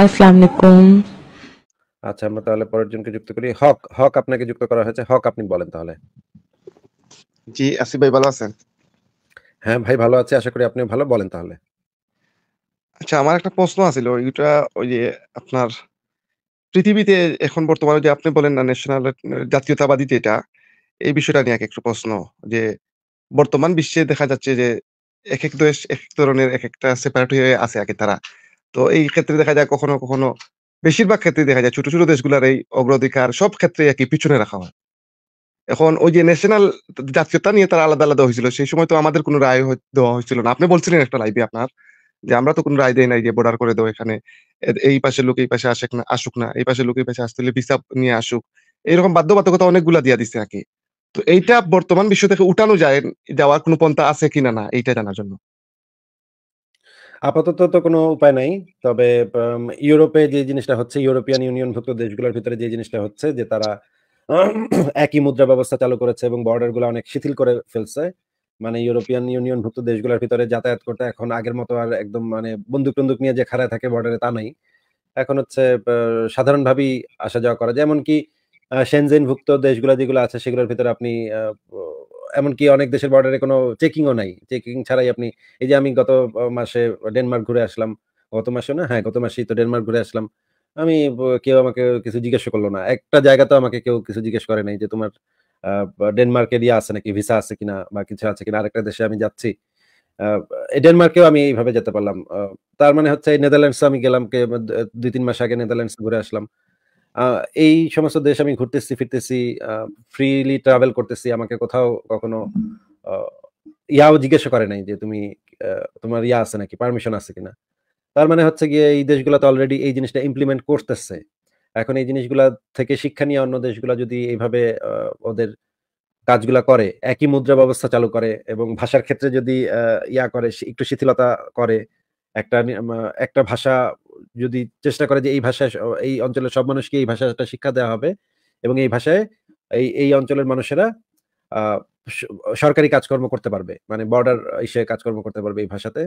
আচ্ছা আমরা তাহলে পরের জনকে যুক্ত করি হক হক আপনাকে যুক্ত করা হয়েছে হক আপনি বলেন তাহলে জি ভাই ভালো আছেন হ্যাঁ ভাই ভালো আছে আশা করি আপনি ভালো বলেন তাহলে আচ্ছা আমার একটা প্রশ্ন আছিল ওই যে আপনার পৃথিবীতে এখন বর্তমানে যে আপনি বলেন না ন্যাশনাল জাতীয়তাবাদী যেটা এই বিষয়টা নিয়ে একটু প্রশ্ন যে বর্তমান বিশ্বে দেখা যাচ্ছে যে এক এক দেশ এক এক ধরনের এক একটা সেপারেট হয়ে আছে আগে তারা তো এই ক্ষেত্রে দেখা যায় কখনো কখনো বেশিরভাগ ক্ষেত্রে দেখা যায় ছোট ছোট দেশগুলোর এই অগ্রাধিকার সব ক্ষেত্রে একই পিছনে রাখা হয় এখন ওই যে ন্যাশনাল জাতীয়তা নিয়ে তারা আলাদা আলাদা হয়েছিল সেই সময় তো আমাদের কোনো রায় দেওয়া হয়েছিল না আপনি বলছিলেন একটা লাইভে আপনার যে আমরা তো কোনো রায় দেয় নাই যে বর্ডার করে দেবো এখানে এই পাশে লোক এই পাশে আসেক না আসুক না এই পাশে লোক এই পাশে আসতে বিসাব ভিসা নিয়ে আসুক এইরকম বাধ্যবাধকতা অনেকগুলা দিয়া দিছে আর কি তো এইটা বর্তমান বিশ্ব থেকে উঠানো যায় যাওয়ার কোনো পন্থা আছে কিনা না এইটা জানার জন্য আপাতত তো কোনো উপায় নাই তবে ইউরোপে যে জিনিসটা হচ্ছে ইউরোপিয়ান ইউনিয়নভুক্ত দেশগুলোর ভিতরে যে জিনিসটা হচ্ছে যে তারা একই মুদ্রা ব্যবস্থা চালু করেছে এবং বর্ডার গুলো অনেক শিথিল করে ফেলছে মানে ইউরোপিয়ান ইউনিয়নভুক্ত দেশগুলোর ভিতরে যাতায়াত করতে এখন আগের মতো আর একদম মানে বন্দুক টন্দুক নিয়ে যে খারায় থাকে বর্ডারে তা নাই এখন হচ্ছে সাধারণভাবেই আসা যাওয়া করা যায় এমনকি সেনজেনভুক্ত দেশগুলো যেগুলো আছে সেগুলোর ভিতরে আপনি এমনকি অনেক দেশের বর্ডারে কোনো চেকিংও নাই চেকিং ছাড়াই আপনি এই যে আমি গত মাসে ডেনমার্ক ঘুরে আসলাম গত মাসে না হ্যাঁ গত মাসেই তো ডেনমার্ক ঘুরে আসলাম আমি কেউ আমাকে কিছু জিজ্ঞেস করলো না একটা জায়গা তো আমাকে কেউ কিছু জিজ্ঞেস করে নাই যে তোমার ডেনমার্কে ইয়ে আছে নাকি ভিসা আছে কিনা বা কিছু আছে কিনা আরেকটা দেশে আমি যাচ্ছি ডেনমার্কেও আমি এইভাবে যেতে পারলাম তার মানে হচ্ছে নেদারল্যান্ডস আমি গেলাম দুই তিন মাস আগে নেদারল্যান্ডস ঘুরে আসলাম এই সমস্ত দেশ আমি ঘুরতেছি ফিরতেছি ফ্রিলি ট্রাভেল করতেছি আমাকে কোথাও কখনো ইয়াও জিজ্ঞাসা করে নাই যে তুমি তোমার ইয়া আছে নাকি পারমিশন আছে কিনা তার মানে হচ্ছে গিয়ে এই তো অলরেডি এই জিনিসটা ইমপ্লিমেন্ট করতেছে এখন এই জিনিসগুলা থেকে শিক্ষা নিয়ে অন্য দেশগুলো যদি এইভাবে ওদের কাজগুলা করে একই মুদ্রা ব্যবস্থা চালু করে এবং ভাষার ক্ষেত্রে যদি ইয়া করে একটু শিথিলতা করে একটা একটা ভাষা যদি চেষ্টা করে যে এই ভাষায় এই অঞ্চলের সব মানুষকে এই ভাষাটা শিক্ষা দেওয়া হবে এবং এই ভাষায় এই এই অঞ্চলের মানুষেরা সরকারি কাজকর্ম করতে পারবে মানে বর্ডার এসে কাজকর্ম করতে পারবে এই ভাষাতে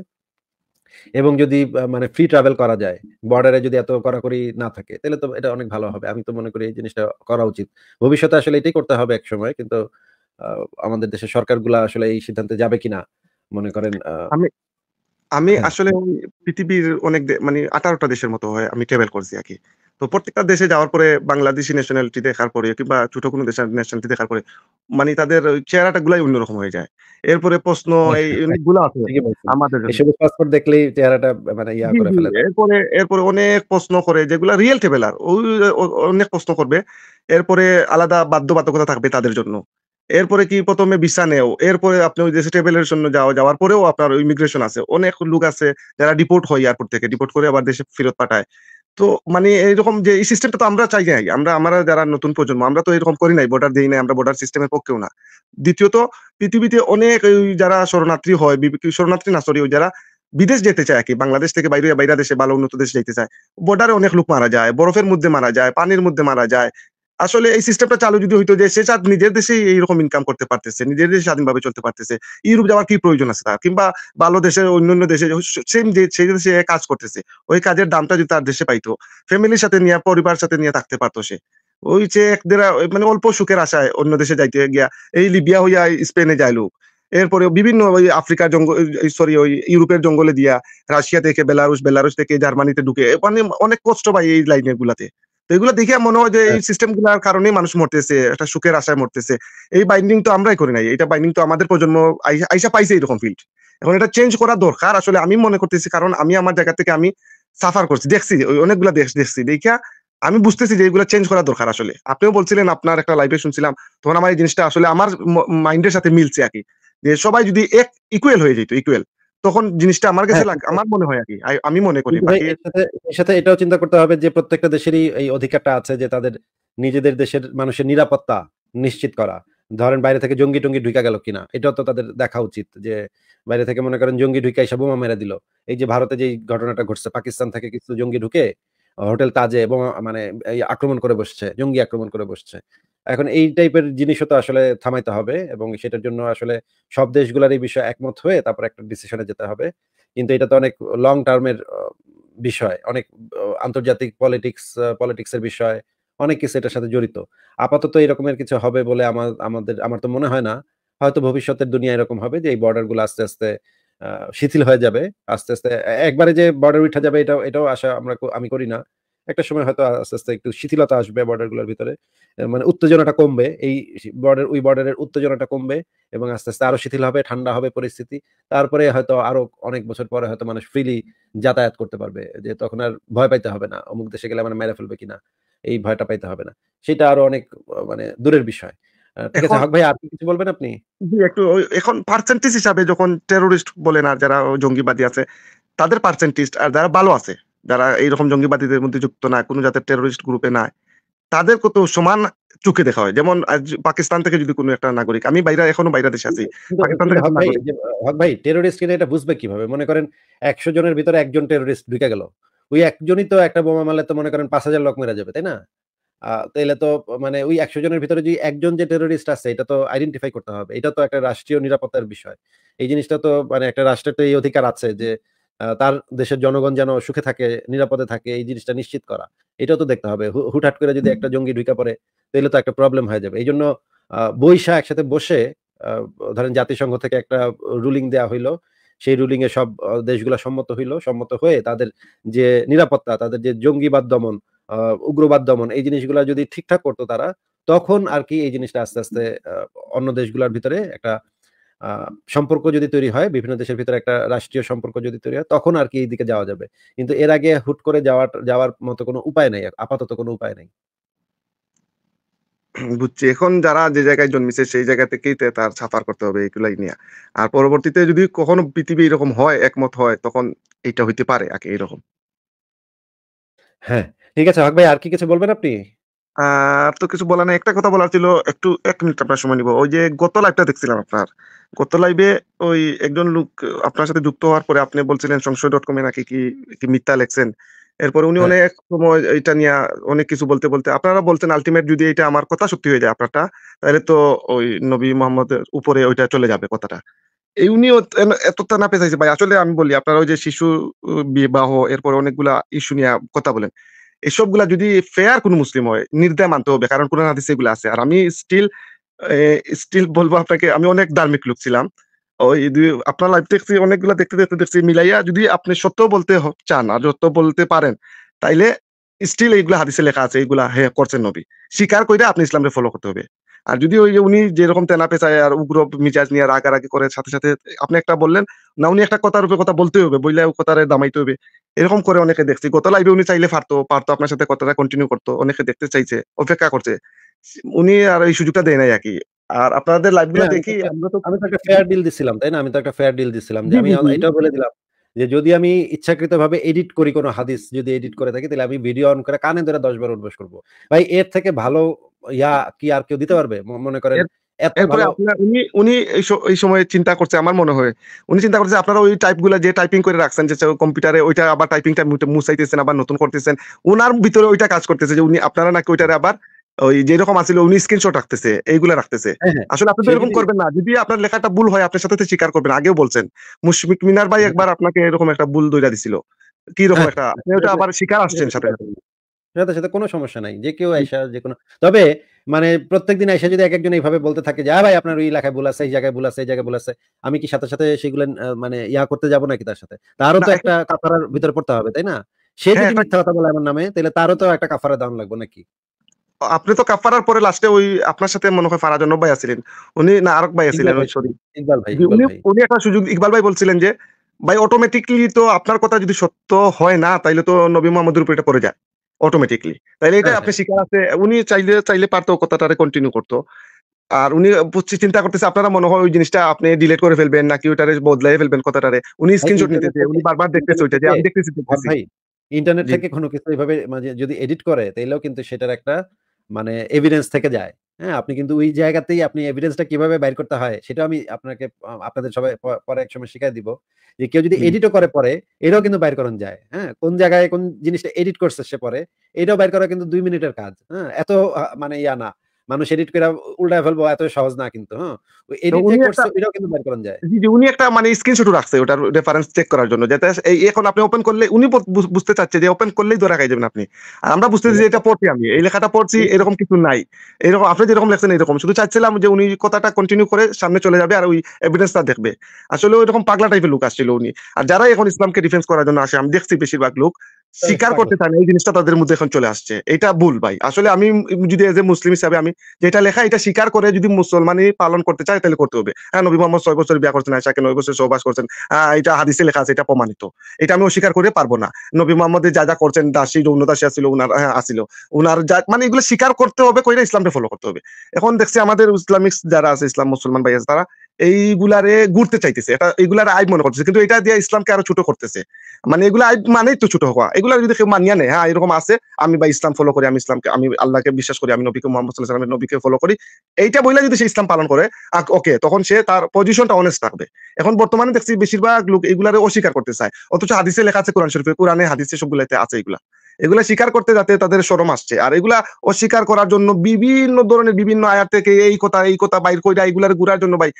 এবং যদি মানে ফ্রি ট্রাভেল করা যায় বর্ডারে যদি এত কড়াকড়ি না থাকে তাহলে তো এটা অনেক ভালো হবে আমি তো মনে করি এই জিনিসটা করা উচিত ভবিষ্যতে আসলে এটাই করতে হবে এক সময় কিন্তু আমাদের দেশের সরকারগুলা আসলে এই সিদ্ধান্তে যাবে কিনা মনে করেন আমি আমি হ্যাঁ। আসলে পৃথিবীর অনেক মানে আঠারোটা দেশের মতো হয় আমি ট্রাভেল করছি আর কি তো প্রত্যেকটা দেশে যাওয়ার পরে বাংলাদেশি ন্যাশনালিটি দেখার পরে কিংবা ছোট কোনো দেশের ন্যাশনালিটি দেখার পরে মানে তাদের চেহারাটা গুলাই অন্যরকম হয়ে যায় এরপরে প্রশ্ন হ্যাঁ, এই হ্যাঁ, অনেকগুলো আছে আমাদের পাসপোর্ট দেখলেই চেহারাটা মানে ইয়া করে ফেলে এরপরে এরপরে অনেক প্রশ্ন করে যেগুলা রিয়েল ট্রাভেলার ওই অনেক প্রশ্ন করবে এরপরে আলাদা বাধ্যবাধকতা থাকবে তাদের জন্য এরপরে কি প্রথমে ভিসা নেও এরপরে আপনি ওই দেশে ট্রেভেলের জন্য যাওয়া যাওয়ার পরেও আপনার ইমিগ্রেশন আছে অনেক লোক আছে যারা ডিপোর্ট হয় এয়ারপোর্ট থেকে ডিপোর্ট করে আবার দেশে ফেরত পাঠায় তো মানে এইরকম যে এই সিস্টেমটা তো আমরা চাই নাই আমরা আমরা যারা নতুন প্রজন্ম আমরা তো এরকম করি নাই বর্ডার দিই নাই আমরা বর্ডার সিস্টেমের পক্ষেও না দ্বিতীয়ত পৃথিবীতে অনেক যারা শরণার্থী হয় শরণার্থী না সরি যারা বিদেশ যেতে চায় কি বাংলাদেশ থেকে বাইরে বাইরা দেশে ভালো উন্নত দেশে যেতে চায় বর্ডারে অনেক লোক মারা যায় বরফের মধ্যে মারা যায় পানির মধ্যে মারা যায় আসলে এই সিস্টেমটা চালু যদি হইতো যে সে চাঁদ নিজের দেশে এইরকম ইনকাম করতে পারতেছে নিজের দেশে স্বাধীনভাবে চলতে পারতেছে ইউরোপ যাওয়ার কি প্রয়োজন আছে তার কিংবা ভালো দেশে অন্য দেশে সেম যে সেই দেশে কাজ করতেছে ওই কাজের দামটা যদি তার দেশে পাইতো ফ্যামিলির সাথে নিয়ে পরিবার সাথে নিয়ে থাকতে পারতো সে ওই যে এক মানে অল্প সুখের আশায় অন্য দেশে যাইতে গিয়া এই লিবিয়া হইয়া স্পেনে যায় লোক এরপরে বিভিন্ন ওই আফ্রিকার জঙ্গল সরি ওই ইউরোপের জঙ্গলে দিয়া রাশিয়া থেকে বেলারুশ বেলারুশ থেকে জার্মানিতে ঢুকে মানে অনেক কষ্ট পাই এই লাইনের গুলাতে এগুলো দেখে মনে হয় যে এই সিস্টেম হ্যাঁ। গুলার কারণে মানুষ মরতেছে একটা সুখের আশায় মরতেছে এই বাইন্ডিং তো আমরাই করি নাই এটা বাইন্ডিং তো আমাদের প্রজন্ম আইসা পাইছে এরকম ফিল্ড এখন এটা চেঞ্জ করা দরকার আসলে আমি মনে করতেছি কারণ আমি আমার জায়গা থেকে আমি সাফার করছি দেখছি অনেকগুলো দেশ দেখছি দেখিয়া আমি বুঝতেছি যে এগুলো চেঞ্জ করা দরকার আসলে আপনিও বলছিলেন আপনার একটা লাইফে শুনছিলাম তখন আমার এই জিনিসটা আসলে আমার মাইন্ডের সাথে মিলছে আর কি যে সবাই যদি এক ইকুয়েল হয়ে যেত ইকুয়েল তখন জিনিসটা আমার কাছে হ্যাঁ, হ্যাঁ। আমার মনে হয় আরকি আমি মনে করি এর সাথে এটাও চিন্তা করতে হবে যে প্রত্যেকটা দেশেরই এই অধিকারটা আছে যে তাদের নিজেদের দেশের মানুষের নিরাপত্তা নিশ্চিত করা ধরেন বাইরে থেকে জঙ্গি টঙ্গি ঢুকা গেল কিনা এটাও তো তাদের দেখা উচিত যে বাইরে থেকে মনে করেন জঙ্গি ঢুকে এসে বোমা মেরে দিল এই যে ভারতে যে ঘটনাটা ঘটছে পাকিস্তান থেকে কিছু জঙ্গি ঢুকে হোটেল তাজে এবং মানে আক্রমণ করে বসছে জঙ্গি আক্রমণ করে বসছে এখন এই টাইপের জিনিসও তো আসলে থামাইতে হবে এবং সেটার জন্য আসলে সব দেশগুলোর এই বিষয়ে একমত হয়ে তারপর একটা ডিসিশনে যেতে হবে কিন্তু এটা তো অনেক লং টার্মের বিষয় অনেক আন্তর্জাতিক পলিটিক্স পলিটিক্সের বিষয় অনেক কিছু এটার সাথে জড়িত আপাতত এরকমের কিছু হবে বলে আমার আমাদের আমার তো মনে হয় না হয়তো ভবিষ্যতের দুনিয়া এরকম হবে যে এই বর্ডার গুলো আস্তে আস্তে শিথিল হয়ে যাবে আস্তে আস্তে একবারে যে বর্ডার উঠা যাবে এটাও এটাও আশা আমরা আমি করি না একটা সময় হয়তো আস্তে আস্তে একটু শিথিলতা আসবে বর্ডারগুলোর ভিতরে মানে উত্তেজনাটা কমবে এই বর্ডার ওই বর্ডারের উত্তেজনাটা কমবে এবং আস্তে আস্তে আরো শিথিল হবে ঠান্ডা হবে পরিস্থিতি তারপরে হয়তো আরো অনেক বছর পরে হয়তো মানুষ ফ্রিলি যাতায়াত করতে পারবে যে তখন আর ভয় পাইতে হবে না অমুক দেশে গেলে মানে মেরে ফেলবে কিনা এই ভয়টা পাইতে হবে না সেটা আরো অনেক মানে দূরের বিষয় কিছু বলবেন আপনি একটু এখন পার্সেন্টেজ হিসাবে যখন আর যারা জঙ্গিবাদী আছে তাদের পার্সেন্টেজ আর যারা ভালো আছে যারা এইরকম জঙ্গিবাদীদের মধ্যে যুক্ত না কোনো জাতের টেরোরিস্ট গ্রুপে না তাদের কত সমান চোখে দেখা হয় যেমন পাকিস্তান থেকে যদি কোনো একটা নাগরিক আমি বাইরে এখনো বাইরে দেশে আছি পাকিস্তান থেকে হক ভাই টেরোরিস্ট কিনা এটা বুঝবে কিভাবে মনে করেন একশো জনের ভিতরে একজন টেরোরিস্ট ঢুকে গেল ওই একজনই তো একটা বোমা মারলে তো মনে করেন পাঁচ হাজার লোক মেরা যাবে তাই না তাহলে তো মানে ওই একশো জনের ভিতরে যে একজন যে টেরোরিস্ট আছে এটা তো আইডেন্টিফাই করতে হবে এটা তো একটা রাষ্ট্রীয় নিরাপত্তার বিষয় এই জিনিসটা তো মানে একটা রাষ্ট্রের তো এই অধিকার আছে যে তার দেশের জনগণ যেন সুখে থাকে নিরাপদে থাকে এই জিনিসটা নিশ্চিত করা এটাও তো দেখতে হবে হুটহাট করে যদি একটা জঙ্গি ঢুকে পড়ে তাহলে তো একটা প্রবলেম হয়ে যাবে এই জন্য বৈশা একসাথে বসে ধরেন জাতিসংঘ থেকে একটা রুলিং দেয়া হইলো সেই রুলিং এ সব দেশগুলো সম্মত হইলো সম্মত হয়ে তাদের যে নিরাপত্তা তাদের যে জঙ্গিবাদ দমন উগ্রবাদ দমন এই জিনিসগুলো যদি ঠিকঠাক করতো তারা তখন আর কি এই জিনিসটা আস্তে আস্তে অন্য দেশগুলোর ভিতরে একটা সম্পর্ক যদি তৈরি হয় বিভিন্ন দেশের ভিতরে একটা রাষ্ট্রীয় সম্পর্ক যদি তৈরি হয় তখন আর কি এই দিকে যাওয়া যাবে কিন্তু এর আগে হুট করে যাওয়ার যাওয়ার মতো কোনো উপায় নাই আপাতত কোনো উপায় নাই বুঝছি এখন যারা যে জায়গায় জন্মিছে সেই জায়গা থেকেই তার সাফার করতে হবে এগুলাই নিয়ে আর পরবর্তীতে যদি কখনো পৃথিবী এরকম হয় একমত হয় তখন এটা হইতে পারে আগে এরকম হ্যাঁ ঠিক আছে হক ভাই আর কি কিছু বলবেন আপনি আর তো কিছু বলার নেই একটা কথা বলার ছিল একটু এক মিনিট আপনার সময় নিব ওই যে গত লাইভটা দেখছিলাম আপনার গত লাইভে ওই একজন লোক আপনার সাথে যুক্ত হওয়ার পরে আপনি বলছিলেন সংশয় ডট কমে নাকি কি মিথ্যা লেখছেন এরপরে উনি হ্যাঁ। অনেক সময় এটা নিয়ে অনেক কিছু বলতে বলতে আপনারা বলছেন আলটিমেট যদি এটা আমার কথা সত্যি হয়ে যায় আপনারটা তাহলে তো ওই নবী মোহাম্মদের উপরে ওইটা চলে যাবে কথাটা এই উনিও এতটা না পেঁচাইছে ভাই আসলে আমি বলি আপনারা ওই যে শিশু বিবাহ এরপরে অনেকগুলা ইস্যু নিয়ে কথা বলেন এসবগুলা যদি ফেয়ার কোনো মুসলিম হয় নির্দয় মানতে হবে কারণ কোরআন হাদিসে এগুলো আছে আর আমি স্টিল স্টিল বলবো আপনাকে আমি অনেক ধার্মিক লোক ছিলাম ওই আপনার লাইফ দেখছি অনেকগুলা দেখতে দেখতে দেখছি মিলাইয়া যদি আপনি সত্য বলতে চান আর সত্য বলতে পারেন তাইলে স্টিল এইগুলা হাদিসে লেখা আছে এইগুলা হ্যাঁ করছেন নবী স্বীকার করে আপনি ইসলামকে ফলো করতে হবে আর যদি ওই যে উনি যেরকম তেনা পেঁচায় আর উগ্র মিজাজ নিয়ে রাগারাগি করে সাথে সাথে আপনি একটা বললেন না উনি একটা কথার উপরে কথা বলতে হবে বইলে কথাটা দামাইতে হবে এরকম করে অনেকে দেখছি গত লাইভে উনি চাইলে পারতো পারতো আপনার সাথে কথাটা কন্টিনিউ করতো অনেকে দেখতে চাইছে অপেক্ষা করছে উনি আর এই সুযোগটা দেয় নাই আর কি আর আপনাদের গুলো হ্যাঁ, দেখি আমরা তো আমি তো একটা ফেয়ার ডিল দিছিলাম তাই না আমি তো একটা ফেয়ার ডিল দিছিলাম যে আমি এটা বলে দিলাম যে যদি আমি ইচ্ছাকৃত ভাবে এডিট করি কোনো হাদিস যদি এডিট করে থাকি তাহলে আমি ভিডিও অন করে কানে ধরে দশ বার উদ্বেশ করবো ভাই এর থেকে ভালো ইয়া কি আর কেউ দিতে পারবে মনে করেন চিন্তা করছে আমার মনে হয় উনি চিন্তা করছে আপনারা ওই টাইপিং করে রাখছেন যে কম্পিউটারে ওইটা ভিতরে ওইটা কাজ করতেছে যে উনি আপনারা নাকি আবার ওই যেরকম আছিল উনি স্ক্রিনশট রাখতেছে এইগুলা রাখতেছে হ্যাঁ, হ্যাঁ। আসলে আপনি তো এরকম করবেন না যদি আপনার লেখাটা ভুল হয় আপনার সাথে স্বীকার করবেন আগেও বলছেন মুশফিক মিনার ভাই হ্যাঁ। একবার আপনাকে এরকম একটা ভুল দৈরা দিছিল কি রকম একটা আপনি ওইটা আবার স্বীকার আসছেন সাথে সাথে সাথে কোনো সমস্যা নাই যে কেউ আইসা যে কোনো তবে মানে প্রত্যেকদিন আইসা যদি এক একজন এইভাবে বলতে থাকে যে ভাই আপনার ওই এলাকায় ভুল আছে এই জায়গায় ভুল আছে এই জায়গায় ভুল আছে আমি কি সাথে সাথে সেগুলো মানে ইয়া করতে যাবো নাকি তার সাথে তারও তো একটা কাফারার ভিতর পড়তে হবে তাই না সে হ্যাঁ, যদি মিথ্যা কথা বলে আমার নামে তাহলে তারও তো একটা কাফারা দাম লাগবে নাকি আপনি তো কাফারার পরে লাস্টে ওই আপনার সাথে মনে হয় ফারাজনব ভাই আছিলেন উনি না আরক ভাই আছিলেন ওই সরি ইকবাল ভাই উনি একটা সুযোগ ইকবাল ভাই বলছিলেন যে ভাই অটোমেটিকলি তো আপনার কথা যদি সত্য হয় না তাইলে তো নবী মোহাম্মদের উপর এটা পড়ে যায় অটোমেটিকলি তাইলে এটা হ্যাঁ, আপনি হ্যাঁ। শিকার আছে উনি চাইলে চাইলে পারতো কথাটা কন্টিনিউ করতো আর উনি চিন্তা করতেছে আপনারা মনে হয় ওই জিনিসটা আপনি ডিলিট করে ফেলবেন নাকি ওটারে বদলাই ফেলবেন কথাটারে উনি স্ক্রিনশট নিতেছে উনি বারবার দেখতেছে ওইটা যে আমি দেখতেছি ভাই ইন্টারনেট থেকে কোনো কিছু এইভাবে মানে যদি এডিট করে তাইলেও কিন্তু সেটার একটা মানে এভিডেন্স থেকে যায় হ্যাঁ আপনি কিন্তু ওই জায়গাতেই আপনি এভিডেন্সটা কিভাবে বাইর করতে হয় সেটা আমি আপনাকে আপনাদের সবাই পরে এক সময় শিখাই দিব যে কেউ যদি এডিটও করে পরে এটাও কিন্তু বাইর করানো যায় হ্যাঁ কোন জায়গায় কোন জিনিসটা এডিট করছে সে পরে এটাও বাইর করা কিন্তু দুই মিনিটের কাজ হ্যাঁ এত মানে ইয়া না মানুষ এডিট করে উল্টা ফেলবো এত সহজ না কিন্তু হ্যাঁ উনি একটা মানে স্ক্রিনশট রাখছে ওটার রেফারেন্স চেক করার জন্য যাতে এই এখন আপনি ওপেন করলে উনি বুঝতে চাচ্ছে যে ওপেন করলেই ধরা খাই যাবেন আপনি আর আমরা বুঝতেছি যে এটা পড়ছি আমি এই লেখাটা পড়ছি এরকম কিছু নাই এরকম আপনি যেরকম লেখছেন এরকম শুধু চাচ্ছিলাম যে উনি কথাটা কন্টিনিউ করে সামনে চলে যাবে আর ওই এভিডেন্সটা দেখবে আসলে ওই রকম পাগলা টাইপের লোক আসছিল উনি আর যারা এখন ইসলামকে ডিফেন্স করার জন্য আসে আমি দেখছি বেশিরভাগ লোক স্বীকার করতে চায় না এই জিনিসটা তাদের মধ্যে এখন চলে আসছে এটা ভুল ভাই আসলে আমি যদি এজ এ মুসলিম হিসাবে আমি যেটা লেখা এটা স্বীকার করে যদি মুসলমানই পালন করতে চায় তাহলে করতে হবে হ্যাঁ নবী মোহাম্মদ ছয় বছর বিয়া করছেন আয়সাকে নয় বছর সহবাস করছেন এটা হাদিসে লেখা আছে এটা প্রমাণিত এটা আমি অস্বীকার করে পারবো না নবী মোহাম্মদের যা যা করছেন দাসী যৌনদাসী আসিল উনার হ্যাঁ আসিল উনার যা মানে এগুলো স্বীকার করতে হবে কইরা ইসলামটা ফলো করতে হবে এখন দেখছি আমাদের ইসলামিক যারা আছে ইসলাম মুসলমান ভাই আছে তারা এইগুলারে ঘুরতে চাইতেছে এটা এগুলার আইব মনে করতেছে কিন্তু এটা দিয়ে ইসলামকে আরো ছোট করতেছে মানে এগুলো আইব মানেই তো ছোট হওয়া এগুলা যদি কেউ মানিয়া নেয় হ্যাঁ এরকম আছে আমি বা ইসলাম ফলো করি আমি ইসলামকে আমি আল্লাহকে বিশ্বাস করি আমি নবীকে মোহাম্মদ সাল্লাহ নবীকে ফলো করি এইটা বইলে যদি সে ইসলাম পালন করে ওকে তখন সে তার পজিশনটা অনেস্ট থাকবে এখন বর্তমানে দেখছি বেশিরভাগ লোক এগুলারে অস্বীকার করতে চায় অথচ হাদিসে লেখা আছে কোরআন শরীফে কোরআনে হাদিসে সবগুলাতে আছে এগুলা এগুলো স্বীকার করতে যাতে তাদের সরম আসছে আর এগুলা অস্বীকার করার জন্য বিভিন্ন ধরনের বিভিন্ন আয়ার থেকে এই কথা এই কথা বাইর কইরা এগুলার ঘুরার জন্য ভাই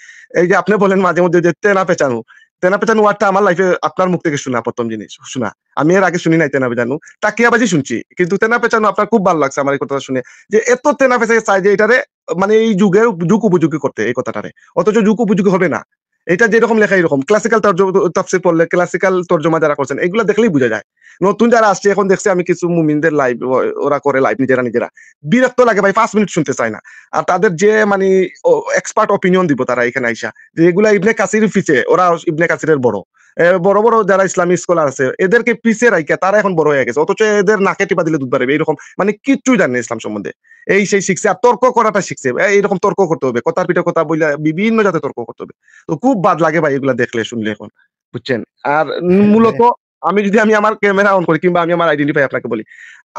এই যে আপনি বলেন মাঝে মধ্যে যে তেনা পেঁচানো তেনা পেঁচানো ওয়ার্ডটা আমার লাইফে আপনার মুখ থেকে শোনা প্রথম জিনিস শোনা আমি এর আগে শুনি নাই তেনা পেঁচানো তাকিয়াবাজি শুনছি কিন্তু তেনা পেঁচানো আপনার খুব ভালো লাগছে আমার এই কথাটা শুনে যে এত তেনা পেঁচে চাই যে এটারে মানে এই যুগে যুগ উপযোগী করতে এই কথাটারে অথচ যুগ উপযোগী হবে না এটা যেরকম লেখা এরকম ক্লাসিক্যাল তাফসির পড়লে ক্লাসিক্যাল তর্জমা যারা করছেন এগুলো দেখলেই বোঝা যায় নতুন যারা আসছে এখন দেখছি আমি কিছু মুমিনদের লাইভ ওরা করে লাইভ নিজেরা নিজেরা বিরক্ত লাগে ভাই পাঁচ মিনিট শুনতে চায় না আর তাদের যে মানে এক্সপার্ট অপিনিয়ন দিব তারা এখানে আইসা যে এগুলো ইবনে কাসির পিছে ওরা ইবনে কাসিরের বড় বড় বড় যারা ইসলামী স্কলার আছে এদেরকে পিছিয়ে রাখে তারা এখন বড় হয়ে গেছে অথচ এদের নাকে টিপা দিলে দুধ বাড়বে এরকম মানে কিচ্ছুই জানে ইসলাম সম্বন্ধে এই সেই শিখছে আর তর্ক করাটা শিখছে এইরকম তর্ক করতে হবে কথার পিঠে কথা বলে বিভিন্ন জাতে তর্ক করতে হবে তো খুব বাদ লাগে ভাই এগুলা দেখলে শুনলে এখন বুঝছেন আর হ্যাঁ, মূলত হ্যাঁ। আমি যদি আমি আমার ক্যামেরা অন করি কিংবা আমি আমার আইডেন্টিফাই আপনাকে বলি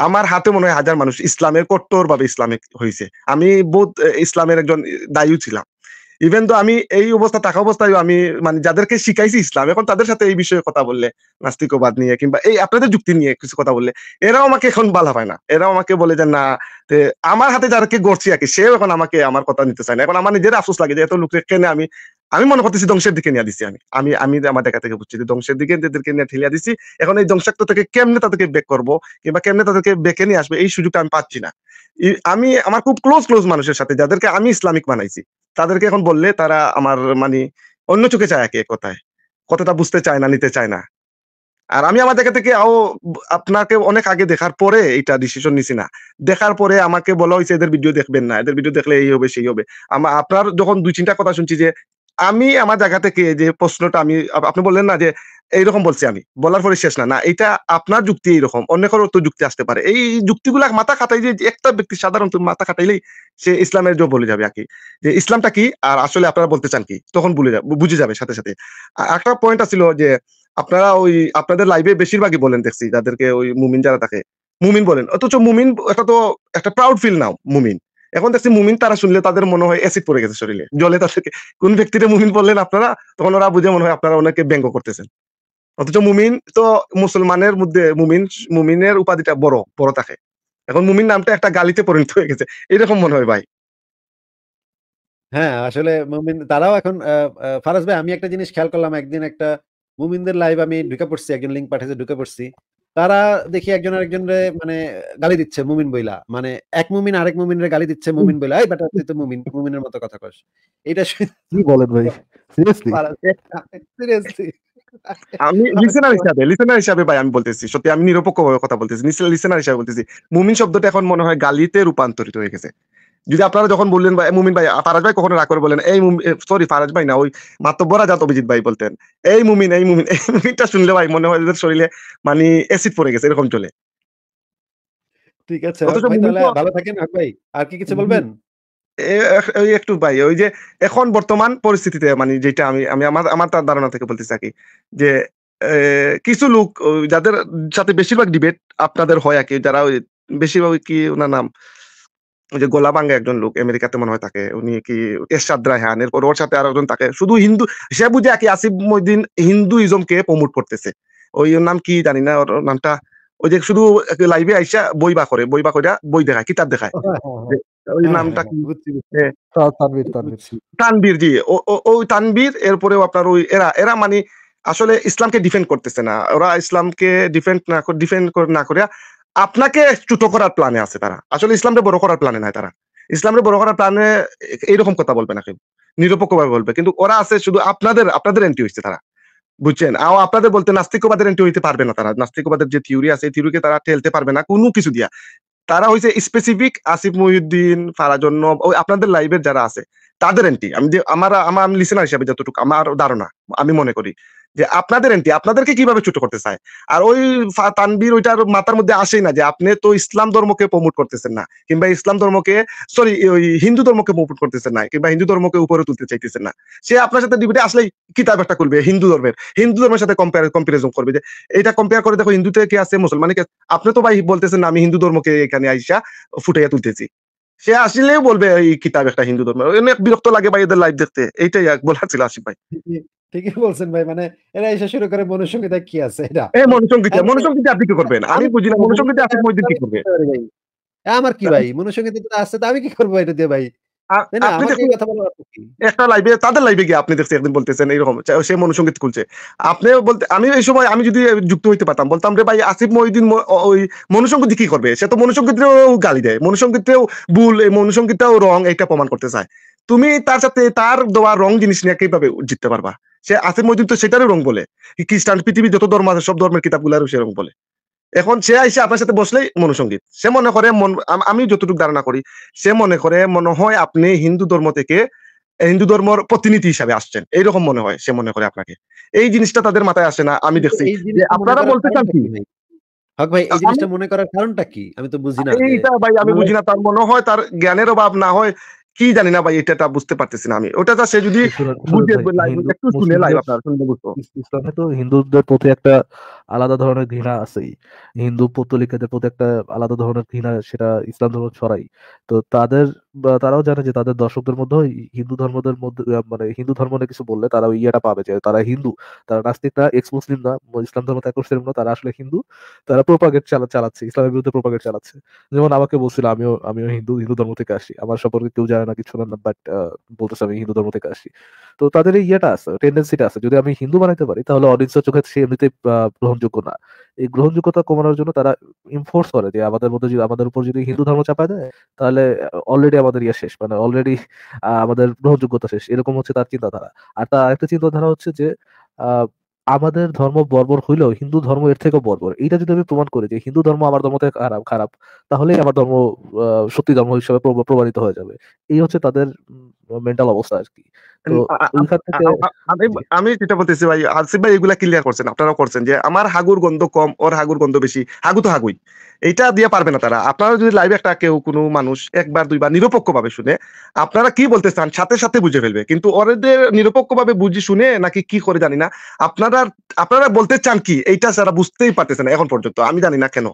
আমার হাতে মনে হয় হাজার মানুষ ইসলামের কট্টর ভাবে ইসলামিক হয়েছে আমি বহুত ইসলামের একজন দায়ী ছিলাম ইভেন তো আমি এই অবস্থা থাকা অবস্থায় আমি মানে যাদেরকে শিখাইছি ইসলাম এখন তাদের সাথে এই বিষয়ে কথা বললে নাস্তিকবাদ নিয়ে কিংবা এই আপনাদের যুক্তি নিয়ে কিছু কথা বললে এরাও আমাকে এখন বালা হয় না এরাও আমাকে বলে যে না আমার হাতে যাদেরকে গড়ছি আর কি সেও এখন আমাকে আমার কথা নিতে চায় না এখন আমার নিজের আফসোস লাগে যে এত লোকের কেনে আমি আমি মনে করতেছি ধ্বংসের দিকে নিয়ে দিছি আমি আমি আমি আমার দেখা থেকে বুঝছি ধ্বংসের দিকে তাদেরকে নিয়ে ঠেলিয়া দিছি এখন এই ধ্বংসাক্ত থেকে কেমনে তাদেরকে বেক করবো কিংবা কেমনে তাদেরকে বেকে নিয়ে আসবে এই সুযোগটা আমি পাচ্ছি না আমি আমার খুব ক্লোজ ক্লোজ মানুষের সাথে যাদেরকে আমি ইসলামিক বানাইছি তাদেরকে এখন বললে তারা আমার মানে অন্য চোখে চায় একে কথায় কতটা বুঝতে চায় না নিতে চায় না আর আমি আমার দেখা থেকে আও আপনাকে অনেক আগে দেখার পরে এটা ডিসিশন নিছি না দেখার পরে আমাকে বলা হয়েছে এদের ভিডিও দেখবেন না এদের ভিডিও দেখলে এই হবে সেই হবে আমার আপনার যখন দুই তিনটা কথা শুনছি যে আমি আমার জায়গা থেকে যে প্রশ্নটা আমি আপনি বললেন না যে এইরকম বলছি আমি বলার পরে শেষ না না এটা আপনার যুক্তি এইরকম অন্য কারো তো যুক্তি আসতে পারে এই যুক্তিগুলা মাথা খাটাই যে একটা ব্যক্তি সাধারণত মাথা খাটাইলেই সে ইসলামের জন্য বলে যাবে আর কি যে ইসলামটা কি আর আসলে আপনারা বলতে চান কি তখন বলে বুঝে যাবে সাথে সাথে একটা পয়েন্ট আছিল যে আপনারা ওই আপনাদের লাইভে বেশিরভাগই বলেন দেখছি যাদেরকে ওই মুমিন যারা থাকে মুমিন বলেন অথচ মুমিন একটা তো একটা প্রাউড ফিল নাও মুমিন এখন দেখছি মুমিন তারা শুনলে তাদের মনে হয় অ্যাসিড পড়ে গেছে শরীরে জলে তাদেরকে কোন ব্যক্তিটা মুমিন বললেন আপনারা তখন ওরা বুঝে মনে হয় আপনারা ওনাকে ব্যঙ্গ করতেছেন অথচ মুমিন তো মুসলমানের মধ্যে মুমিন মুমিনের উপাধিটা বড় বড় থাকে এখন মুমিন নামটা একটা গালিতে পরিণত হয়ে গেছে এরকম মনে হয় ভাই হ্যাঁ আসলে মুমিন তারাও এখন ফারাজ ভাই আমি একটা জিনিস খেয়াল করলাম একদিন একটা মুমিনদের লাইভ আমি ঢুকে পড়ছি একজন লিঙ্ক পাঠিয়েছে ঢুকে পড়ছি তারা দেখি একজন আরেকজনরে মানে গালি দিচ্ছে মুমিন বইলা মানে এক মুমিন আরেক মুমিনরে গালি দিচ্ছে মুমিন বইলা এই বেটা তুই তো মুমিন মুমিনের মতো কথা কস এটা কি বলেন ভাই সিরিয়াসলি সিরিয়াসলি আমি লিসেনার হিসাবে লিসেনার হিসাবে ভাই আমি বলতেছি সত্যি আমি কথা বলতেছি লিসেনার হিসাবে বলতেছি মুমিন শব্দটা এখন মনে হয় গালিতে রূপান্তরিত হয়ে গেছে যদি আপনারা যখন বললেন ভাই মুমিন ভাই ফারাজ ভাই কখনো রাগ করে বলেন এই সরি ফারাজ ভাই না ওই মাতব্বরা জাত অভিজিৎ ভাই বলতেন এই মুমিন এই মুমিন এই মুমিনটা শুনলে ভাই মনে হয় এদের শরীরে মানে অ্যাসিড পড়ে গেছে এরকম চলে ঠিক আছে ভালো থাকেন ভাই আর কি কিছু বলবেন একটু ভাই ওই যে এখন বর্তমান পরিস্থিতিতে মানে যেটা আমি আমি আমার আমার তার ধারণা থেকে বলতে চাকি যে কিছু লোক যাদের সাথে বেশিরভাগ ডিবেট আপনাদের হয় আর কি যারা ওই বেশিরভাগ কি ওনার নাম যে গোলাবাঙ্গা একজন লোক আমেরিকাতে মনে হয় থাকে উনি কি এরশাদ রায়হানের পর ওর সাথে আরো একজন থাকে শুধু হিন্দু সে বুঝে আর কি আসিফ মহিদিন প্রমোট করতেছে ওই ওর নাম কি জানি না ওর নামটা ওই যে শুধু লাইভে আইসা বই বা করে বই বা কইরা বই দেখায় কিতাব দেখায় হ্যাঁ, হ্যাঁ, হ্যাঁ। ওই নামটা তানবীর জি ওই তানবীর এরপরেও আপনার ওই এরা এরা মানে আসলে ইসলামকে ডিফেন্ড করতেছে না ওরা ইসলামকে ডিফেন্ড না ডিফেন্ড না করে আপনাকে চ্যুত করার প্ল্যানে আছে তারা আসলে ইসলামরে বড় করার প্ল্যানে নাই তারা ইসলামরে বড় করার প্ল্যানে এইরকম কথা বলবে না কেউ নিরপেক্ষ বলবে কিন্তু ওরা আছে শুধু আপনাদের আপনাদের এন্ট্রি হয়েছে তারা বুঝছেন আও আপনাদের বলতে নাস্তিকবাদের এন্ট্রি হইতে পারবে না তারা নাস্তিকবাদের যে থিওরি আছে এই থিওরিকে তারা ঠেলতে পারবে না কোনো কিছু দিয়া তারা হইছে স্পেসিফিক আসিফ মহিউদ্দিন ফারাজন্য ওই আপনাদের লাইভের যারা আছে তাদের এন্ট্রি আমি যে আমার আমার লিসেনার হিসাবে যতটুকু আমার ধারণা আমি মনে করি যে আপনাদের এন্টি আপনাদেরকে কিভাবে ছোট করতে চায় আর ওই তানবির ওইটার মাথার মধ্যে আসেই না যে আপনি তো ইসলাম ধর্মকে প্রমোট করতেছেন না কিংবা ইসলাম ধর্মকে সরি ওই হিন্দু ধর্মকে প্রমোট করতেছেন না কিংবা হিন্দু ধর্মকে উপরে তুলতে চাইতেছেন না সে আপনার সাথে ডিবেটে আসলে কিতাব একটা করবে হিন্দু ধর্মের হিন্দু ধর্মের সাথে কম্পেয়ার কম্পারিজন করবে যে এটা কম্পেয়ার করে দেখো হিন্দুতে কে আছে মুসলমানে কে আপনি তো ভাই বলতেছেন আমি হিন্দু ধর্মকে এখানে আইসা ফুটাইয়া তুলতেছি সে আসলেই বলবে এই কিতাব একটা হিন্দু ধর্ম অনেক বিরক্ত লাগে ভাই এদের লাইভ দেখতে এইটাই বলার ছিল আশিফ ভাই ঠিকই বলছেন ভাই মানে এরা এসে শুরু করে মনুসংগীতা কি আছে এটা এই মনুসংগীতা মনুসংগীতা আপনি কি করবেন আমি বুঝি না মনুসংগীতা আপনি কি করবেন আমার কি ভাই মনুসংগীতা আসছে তো আমি কি করবো এটা দিয়ে ভাই আপনি একটা কি করবে সে তো মনুসঙ্গীতেও গালি দেয় মনুসঙ্গীতেও ভুল এই মনুসঙ্গীতটাও রং এটা প্রমাণ করতে চায় তুমি তার সাথে তার দেওয়া রং জিনিস নিয়ে কিভাবে জিততে পারবা সে আসিফ মহিদিন তো সেটারও রং বলে খ্রিস্টান পৃথিবীর যত ধর্ম আছে সব ধর্মের কিতাবগুলো সে রং বলে এখন সে আইসে আপনার সাথে বসলেই মনুসঙ্গীত সে মনে করে মন আমি যতটুকু ধারণা করি সে মনে করে মনে হয় আপনি হিন্দু ধর্ম থেকে হিন্দু ধর্মের প্রতিনিধি হিসাবে আসছেন এইরকম মনে হয় সে মনে করে আপনাকে এই জিনিসটা তাদের মাথায় আসে না আমি দেখছি আপনারা বলতে চান কি হক ভাই এই জিনিসটা মনে করার কারণটা কি আমি তো বুঝি না এইটা ভাই আমি বুঝি না তার মনে হয় তার জ্ঞানের অভাব না হয় কি জানি না ভাই এটা বুঝতে পারতেছি না আমি ওটা তো সে যদি ইসলামে তো হিন্দুদের প্রতি একটা আলাদা ধরনের ঘৃণা আছেই হিন্দু পত্তলিকাদের প্রতি একটা আলাদা ধরনের ঘৃণা সেটা ইসলাম ধর্ম ছড়াই তো তাদের তারাও জানে যে তাদের দর্শকদের মধ্যে হিন্দু ধর্মদের মধ্যে মানে হিন্দু ধর্ম নিয়ে কিছু বললে তারা ওই ইয়েটা পাবে যে তারা হিন্দু তারা নাস্তিক না এক্স মুসলিম না ইসলাম ধর্ম ত্যাগ করছে না তারা আসলে হিন্দু তারা প্রোপাগেট চালা চালাচ্ছে ইসলামের বিরুদ্ধে প্রোপাগেট চালাচ্ছে যেমন আমাকে বলছিল আমিও আমিও হিন্দু হিন্দু ধর্ম থেকে আসি আমার সম্পর্কে কেউ জানে না কিছু না বাট বলতেছে আমি হিন্দু ধর্ম থেকে আসি তো তাদের এই ইয়েটা আছে টেন্ডেন্সিটা আছে যদি আমি হিন্দু বানাইতে পারি তাহলে অডিয়েন্সের চোখে সে এমনিতে গ্রহণযোগ্য না এই গ্রহণযোগ্যতা কমানোর জন্য তারা ইনফোর্স করে যে আমাদের মধ্যে যদি আমাদের উপর যদি হিন্দু ধর্ম চাপা দেয় তাহলে অলরেডি আমাদের ইয়ে শেষ মানে অলরেডি আমাদের গ্রহণযোগ্যতা শেষ এরকম হচ্ছে তার চিন্তাধারা আর তার একটা চিন্তাধারা হচ্ছে যে আহ আমাদের ধর্ম বর্বর হইলেও হিন্দু ধর্ম এর থেকেও বর্বর এইটা যদি আমি প্রমাণ করি যে হিন্দু ধর্ম আমার ধর্ম থেকে খারাপ খারাপ তাহলেই আমার ধর্ম সত্যি ধর্ম হিসাবে প্রমাণিত হয়ে যাবে এই হচ্ছে তাদের মেন্টাল অবস্থা আর কি আমি যেটা বলতেছি ভাই আসিফ ভাই এগুলা ক্লিয়ার করছেন আপনারাও করছেন যে আমার হাগুর গন্ধ কম ওর হাগুর গন্ধ বেশি হাগু তো হাগুই এইটা দিয়ে পারবে না তারা আপনারা যদি লাইভে একটা কেউ কোনো মানুষ একবার দুইবার নিরপেক্ষ ভাবে শুনে আপনারা কি বলতে চান সাথে সাথে বুঝে ফেলবে কিন্তু ওদের ভাবে বুঝি শুনে নাকি কি করে জানি না আপনারা আপনারা বলতে চান কি এইটা সারা বুঝতেই পারতেছেন এখন পর্যন্ত আমি জানি না কেন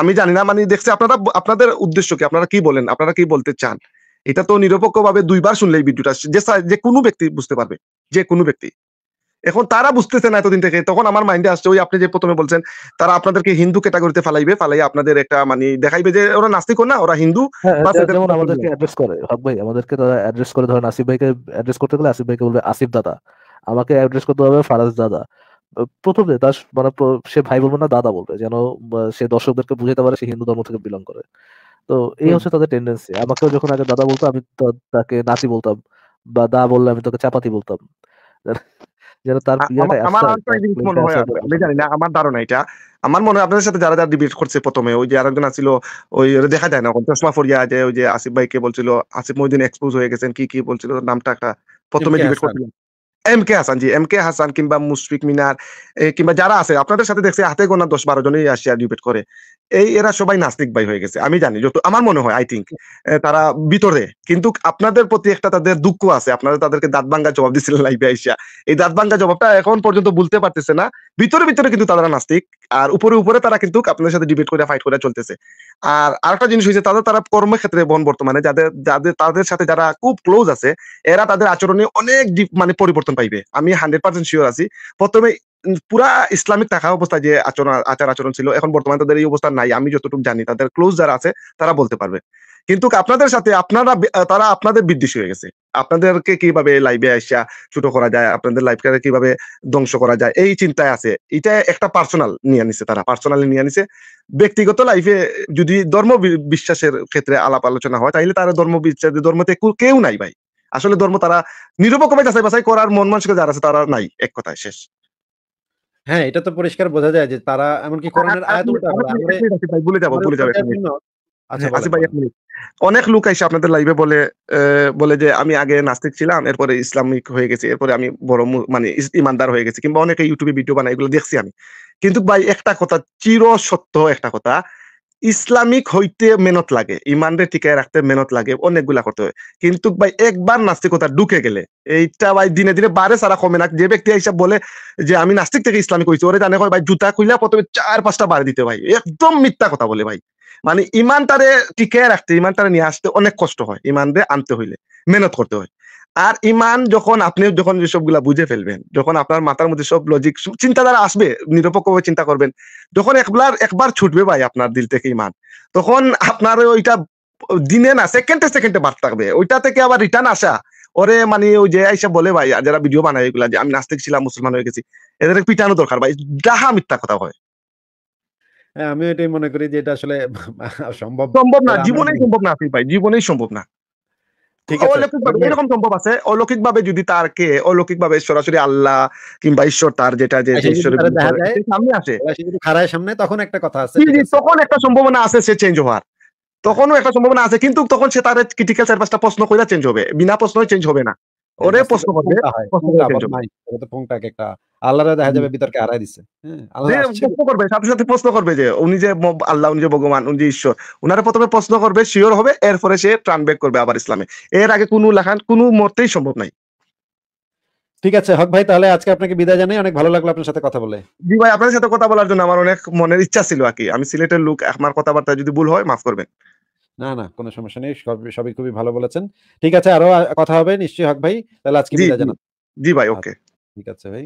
আমি জানি না মানে দেখছি আপনারা আপনাদের উদ্দেশ্য কি আপনারা কি বলেন আপনারা কি বলতে চান এটা তো নিরপেক্ষভাবে দুইবার শুনলে এই ভিডিওটা যে যে কোনো ব্যক্তি বুঝতে পারবে যে কোনো ব্যক্তি এখন তারা বুঝতেছে না এতদিন থেকে তখন আমার মাইন্ডে আসছে ওই আপনি যে প্রথমে বলছেন তারা আপনাদেরকে হিন্দু ক্যাটাগরিতে ফালাইবে ফালাই আপনাদের একটা মানে দেখাইবে যে ওরা নাস্তিক না ওরা হিন্দু হ্যাঁ, যেমন আমাদেরকে অ্যাড্রেস করে হক ভাই আমাদেরকে তারা অ্যাড্রেস করে ধরেন আসিফ ভাইকে অ্যাড্রেস করতে গেলে আসিফ ভাইকে বলবে আসিফ দাদা আমাকে অ্যাড্রেস করতে হবে ফারাজ দাদা প্রথমে তার মানে সে ভাই বলবে না দাদা বলবে যেন সে দর্শকদেরকে বুঝাতে পারে সে হিন্দু ধর্ম থেকে বিলং করে তো এই হচ্ছে তাদের টেন্ডেন্সি আমাকেও যখন আগে দাদা বলতো আমি তাকে নাতি বলতাম বা দা বললে আমি তোকে চাপাতি বলতাম তার জানি না আমার ধারণা এটা আমার মনে হয় আপনাদের সাথে যারা যারা ডিবেট করছে প্রথমে ওই যে আরেকজন আছিল ওই দেখা যায় না চশমা ফরিয়া যে ওই যে আসিফ কে বলছিল আসিফ মহিদিন এক্সপোজ হয়ে গেছেন কি কি বলছিল নামটা একটা প্রথমে debate M K Hasan ji M K Hasan কিংবা মুশফিক মিনার কিংবা যারা আছে আপনাদের সাথে দেখছি হাতে গোনা দশ বারো জনই আসিয়া ডিবেট করে এই এরা সবাই নাস্তিক ভাই হয়ে গেছে আমি জানি যত আমার মনে হয় আই থিঙ্ক তারা ভিতরে কিন্তু আপনাদের প্রতি একটা তাদের দুঃখ আছে আপনারা তাদেরকে দাঁত ভাঙ্গা জবাব দিচ্ছিলেন লাইভে আইসা এই দাঁত ভাঙ্গা জবাবটা এখন পর্যন্ত বলতে পারতেছে না ভিতরে ভিতরে কিন্তু তারা নাস্তিক আর উপরে উপরে তারা কিন্তু আপনাদের সাথে ডিবেট করে ফাইট করে চলতেছে আর আরেকটা জিনিস হয়েছে তাদের তারা কর্মক্ষেত্রে বন বর্তমানে যাদের যাদের তাদের সাথে যারা খুব ক্লোজ আছে এরা তাদের আচরণে অনেক মানে পরিবর্তন পাইবে আমি হান্ড্রেড পার্সেন্ট শিওর আছি প্রথমে পুরা ইসলামিক থাকা অবস্থা যে আচরণ আচার আচরণ ছিল এখন বর্তমানে তাদের এই অবস্থা নাই আমি যতটুকু জানি তাদের ক্লোজ যারা আছে তারা বলতে পারবে কিন্তু আপনাদের সাথে আপনারা তারা আপনাদের বিদ্বেষ হয়ে গেছে আপনাদেরকে কিভাবে লাইভে আসা ছোট করা যায় আপনাদের লাইফকে কিভাবে ধ্বংস করা যায় এই চিন্তায় আছে এটা একটা পার্সোনাল নিয়ে নিছে তারা পার্সোনালি নিয়ে নিছে ব্যক্তিগত লাইফে যদি ধর্ম বিশ্বাসের ক্ষেত্রে আলাপ আলোচনা হয় তাহলে তারা ধর্ম বিশ্বাস ধর্মতে কেউ নাই ভাই আসলে ধর্ম তারা নিরপেক্ষভাবে যাচাই বাছাই করার মন মানসিক যারা আছে তারা নাই এক কথায় শেষ হ্যাঁ এটা তো পরিষ্কার বোঝা যায় যে তারা এমনকি কোরআনের আয়াত উল্টা করে ভুলে যাব ভুলে যাব আচ্ছা, হ্যাঁ, অনেক লোক এসে আপনাদের লাইভে বলে বলে যে আমি আগে নাস্তিক ছিলাম এরপরে ইসলামিক হয়ে গেছি এরপরে আমি বড় মানে ইমানদার হয়ে গেছি কিংবা অনেকে ইউটিউবে ভিডিও বানাই এগুলো দেখছি আমি কিন্তু ভাই একটা কথা চির সত্য একটা কথা ইসলামিক হইতে মেহনত লাগে ইমানরে টিকায় রাখতে মেহনত লাগে অনেকগুলা করতে হয় কিন্তু ভাই একবার নাস্তিকতা ঢুকে গেলে এইটা ভাই দিনে দিনে বারে সারা কমে না যে ব্যক্তি হিসাব বলে যে আমি নাস্তিক থেকে ইসলামিক হয়েছি ওরে জানে ভাই জুতা খুইলা প্রথমে চার পাঁচটা বারে দিতে ভাই একদম মিথ্যা কথা বলে ভাই মানে ইমান তারে টিকে রাখতে ইমান তারে নিয়ে আসতে অনেক কষ্ট হয় ইমান দিয়ে আনতে হইলে মেহনত করতে হয় আর ইমান যখন আপনি যখন সবগুলা বুঝে ফেলবেন যখন আপনার মাথার মধ্যে সব লজিক চিন্তাধারা আসবে নিরপেক্ষভাবে চিন্তা করবেন যখন একবার একবার ছুটবে ভাই আপনার দিল থেকে ইমান তখন আপনার ওইটা দিনে না সেকেন্ডে সেকেন্ডে বাড়তে থাকবে ওইটা থেকে আবার রিটার্ন আসা ওরে মানে ওই যে আইসা বলে ভাই যারা ভিডিও বানাই এগুলা যে আমি নাস্তিক ছিলাম মুসলমান হয়ে গেছি এদের পিটানো দরকার ভাই যাহা মিথ্যা কথা হয় হ্যাঁ এটাই মনে করি যে এটা আসলে সম্ভব সম্ভব না জীবনেই সম্ভব না ভাই জীবনেই সম্ভব না এরকম সম্ভব আছে অলৌকিক ভাবে যদি তার কে অলৌকিক ভাবে সরাসরি আল্লাহ কিংবা ঈশ্বর তার যেটা যে আচ্ছা, সামনে আসে খারায় সামনে তখন একটা কথা আছে তখন একটা সম্ভাবনা আছে সে চেঞ্জ হওয়ার তখনও একটা সম্ভাবনা আছে কিন্তু তখন সে তার ক্রিটিক্যাল সার্ভিসটা প্রশ্ন করে চেঞ্জ হবে বিনা প্রশ্নই চেঞ্জ হবে না হ্যাঁ, ওরে প্রশ্ন করবে একটা আল্লাহরে দেখা যাবে বিতর্কে দিছে হ্যাঁ, হ্যাঁ, প্রশ্ন করবে সাথে সাথে প্রশ্ন করবে যে উনি যে আল্লাহ উনি যে ভগবান উনি যে ঈশ্বর উনারে প্রথমে প্রশ্ন করবে শিওর হবে এরপরে সে ট্রান ব্যাক করবে আবার ইসলামে এর আগে কোনো লেখান কোনো মতেই সম্ভব নাই ঠিক আছে হক ভাই তাহলে আজকে আপনাকে বিদায় জানাই অনেক ভালো লাগলো আপনার সাথে কথা বলে জি ভাই আপনার সাথে কথা বলার জন্য আমার অনেক মনের ইচ্ছা ছিল আর কি আমি সিলেটের লোক আমার কথাবার্তা যদি ভুল হয় মাফ করবেন না না কোনো সমস্যা নেই সবই খুবই ভালো বলেছেন ঠিক আছে আরো কথা হবে নিশ্চয়ই হক ভাই তাহলে আজকে জি ভাই আচ্ছা, ওকে ঠিক আছে ভাই